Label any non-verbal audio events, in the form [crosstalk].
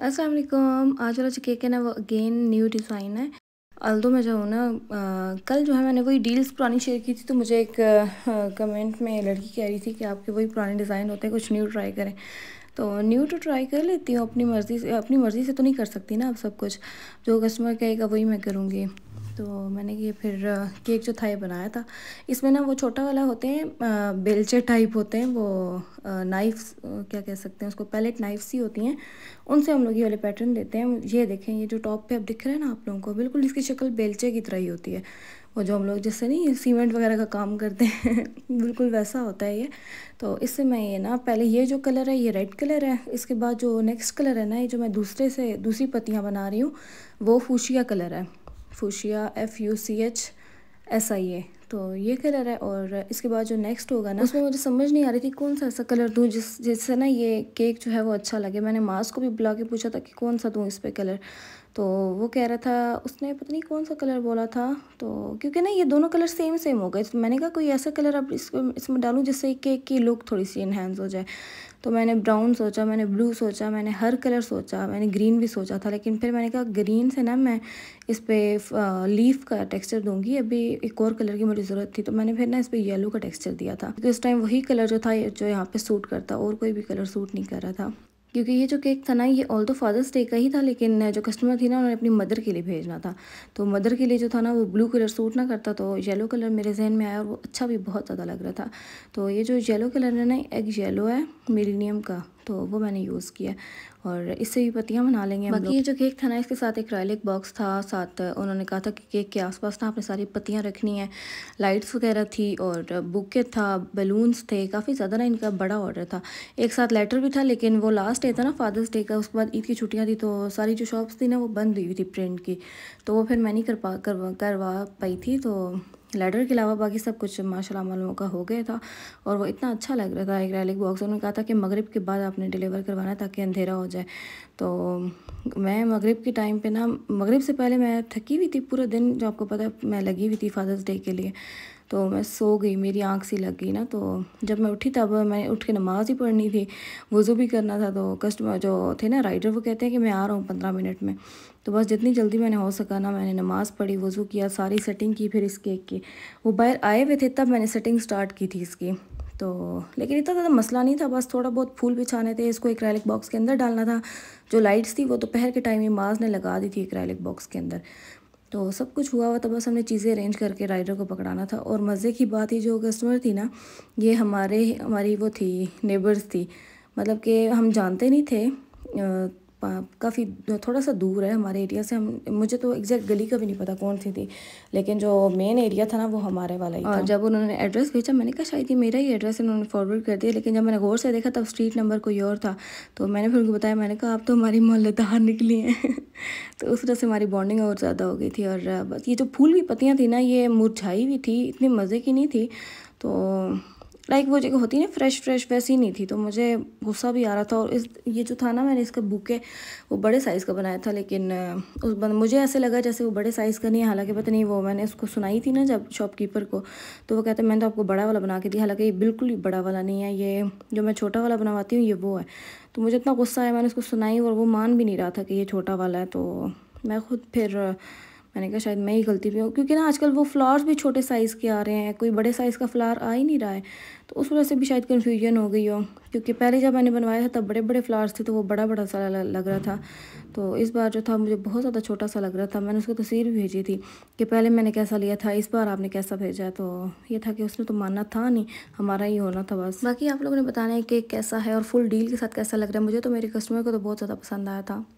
वालेकुम आज वाला जो केक है ना वो अगेन न्यू डिज़ाइन है अल्दो में जो हूँ ना कल जो है मैंने वही डील्स पुरानी शेयर की थी तो मुझे एक कमेंट में लड़की कह रही थी कि आपके वही पुराने डिज़ाइन होते हैं कुछ न्यू ट्राई करें तो न्यू तो ट्राई कर लेती हूँ अपनी मर्ज़ी से अपनी मर्ज़ी से तो नहीं कर सकती ना आप सब कुछ जो कस्टमर कहेगा वही मैं करूँगी तो मैंने ये फिर केक जो था ये बनाया था इसमें ना वो छोटा वाला होते हैं बेलचे टाइप होते हैं वो नाइफ्स क्या कह सकते हैं उसको पैलेट नाइफ्स ही होती हैं उनसे हम लोग ये वाले पैटर्न देते हैं ये देखें ये जो टॉप पे अब दिख रहा है ना आप लोगों को बिल्कुल इसकी शक्ल बेलचे की तरह ही होती है वो जो हम लोग जैसे नहीं सीमेंट वगैरह का काम करते हैं [laughs] बिल्कुल वैसा होता है ये तो इससे मैं ये ना पहले ये जो कलर है ये रेड कलर है इसके बाद जो नेक्स्ट कलर है ना ये जो मैं दूसरे से दूसरी पत्तियाँ बना रही हूँ वो फूशिया कलर है fuchsia F U C H S I A तो ये कलर है और इसके बाद जो नेक्स्ट होगा ना उसमें मुझे समझ नहीं आ रही थी कौन सा ऐसा कलर दूँ जिस जिससे ना ये केक जो है वो अच्छा लगे मैंने मास्क को भी बुला के पूछा था कि कौन सा दूँ इस पर कलर तो वो कह रहा था उसने पता नहीं कौन सा कलर बोला था तो क्योंकि ना ये दोनों कलर सेम सेम हो गए तो मैंने कहा कोई ऐसा कलर अब इसको इसमें डालूँ जिससे एक की लुक थोड़ी सी इन्हेंस हो जाए तो मैंने ब्राउन सोचा मैंने ब्लू सोचा मैंने हर कलर सोचा मैंने ग्रीन भी सोचा था लेकिन फिर मैंने कहा ग्रीन से ना मैं इस पर लीफ का टेक्स्चर दूंगी अभी एक और कलर की मुझे ज़रूरत थी तो मैंने फिर ना इस पर येलो का टेक्सचर दिया था क्योंकि उस टाइम वही कलर जो था जो यहाँ पे सूट करता और कोई भी कलर सूट नहीं कर रहा था क्योंकि ये जो केक था ना ये ऑल तो फादर्स डे का ही था लेकिन जो कस्टमर थी ना उन्होंने अपनी मदर के लिए भेजना था तो मदर के लिए जो था ना वो ब्लू कलर सूट ना करता तो येलो कलर मेरे जहन में आया और वो अच्छा भी बहुत ज़्यादा लग रहा था तो ये जो येलो कलर है ना एक येलो है मेरीनियम का तो वो मैंने यूज़ किया और इससे भी पत्तियाँ बना लेंगे बाकी ये जो केक था ना इसके साथ एक रायलिक बॉक्स था साथ उन्होंने कहा था कि केक के आसपास ना आपने सारी पत्तियाँ रखनी हैं लाइट्स वगैरह थी और बुके था बलून्स थे काफ़ी ज़्यादा ना इनका बड़ा ऑर्डर था एक साथ लेटर भी था लेकिन वो लास्ट डे था ना फादर्स डे का उसके बाद ईद की छुट्टियाँ थी तो सारी जो शॉप्स थी ना वो बंद हुई थी प्रिंट की तो वो फिर मैं नहीं कर पा करवा करवा पाई थी तो लेटर के अलावा बाकी सब कुछ माशा मालूम का हो गया था और वो इतना अच्छा लग रहा था एक रैलिक बॉक्स उन्होंने कहा था कि मगरिब के बाद आपने डिलीवर करवाना ताकि अंधेरा हो जाए तो मैं मगरिब के टाइम पे ना मगरिब से पहले मैं थकी हुई थी पूरा दिन जो आपको पता है मैं लगी हुई थी फादर्स डे के लिए तो मैं सो गई मेरी आँख सी लग गई ना तो जब मैं उठी तब मैं उठ के नमाज़ ही पढ़नी थी वज़ू भी करना था तो कस्टमर जो थे ना राइडर वो कहते हैं कि मैं आ रहा हूँ पंद्रह मिनट में तो बस जितनी जल्दी मैंने हो सका ना मैंने नमाज़ पढ़ी वज़ू किया सारी सेटिंग की फिर इस केक की वो बाहर आए हुए थे तब मैंने सेटिंग स्टार्ट की थी इसकी तो लेकिन इतना ज़्यादा मसला नहीं था बस थोड़ा बहुत फूल बिछाने थे इसको इक्रैलिक बॉक्स के अंदर डालना था जो लाइट्स थी वो दोपहर तो के टाइम ही माज ने लगा दी थी इक्रैलिक बॉक्स के अंदर तो सब कुछ हुआ हुआ तो बस हमने चीज़ें अरेंज करके राइडर को पकड़ाना था और मज़े की बात ही जो कस्टमर थी ना ये हमारे हमारी वो थी नेबर्स थी मतलब कि हम जानते नहीं थे काफ़ी थोड़ा सा दूर है हमारे एरिया से हम मुझे तो एग्जैक्ट गली का भी नहीं पता कौन सी थी लेकिन जो मेन एरिया था ना वो हमारे वाला ही और जब उन्होंने एड्रेस भेजा मैंने कहा शायद ये मेरा ही एड्रेस उन्होंने फॉरवर्ड कर दिया लेकिन जब मैंने गौर से देखा तब स्ट्रीट नंबर कोई और था तो मैंने फिर उनको बताया मैंने कहा आप तो हमारी मोहल्लेदार निकली हैं [laughs] तो उस वजह से हमारी बॉन्डिंग और ज़्यादा हो गई थी और बस ये जो फूल की पत्तियाँ थी ना ये मुरझाई हुई थी इतनी मज़े की नहीं थी तो लाइक वो जगह होती ना फ्रेश फ्रेश वैसी नहीं थी तो मुझे गुस्सा भी आ रहा था और इस ये जो था ना मैंने इसका बुके वो बड़े साइज़ का बनाया था लेकिन उस बन, मुझे ऐसे लगा जैसे वो बड़े साइज़ का नहीं है हालांकि पता नहीं वो मैंने उसको सुनाई थी ना जब शॉपकीपर को तो वो कहते मैंने तो आपको बड़ा वाला बना के दिया हालांकि ये बिल्कुल ही बड़ा वाला नहीं है ये जो मैं छोटा वाला बनवाती हूँ ये वो है तो मुझे इतना गुस्सा आया मैंने उसको सुनाई और वो मान भी नहीं रहा था कि ये छोटा वाला है तो मैं खुद फिर मैंने कहा शायद मैं ही गलती पे हूँ क्योंकि ना आजकल वो फ्लावर्स भी छोटे साइज़ के आ रहे हैं कोई बड़े साइज़ का फ्लावर आ ही नहीं रहा है तो उस वजह से भी शायद कन्फ्यूजन हो गई हो क्योंकि पहले जब मैंने बनवाया था तब बड़े बड़े फ्लावर्स थे तो वो बड़ा बड़ा सा लग रहा था तो इस बार जो था मुझे बहुत ज़्यादा छोटा सा लग रहा था मैंने उसको तस्वीर भी भेजी थी कि पहले मैंने कैसा लिया था इस बार आपने कैसा भेजा तो ये था कि उसने तो मानना था नहीं हमारा ही होना था बस बाकी आप लोगों ने बताना है कि कैसा है और फुल डील के साथ कैसा लग रहा है मुझे तो मेरे कस्टमर को तो बहुत ज़्यादा पसंद आया था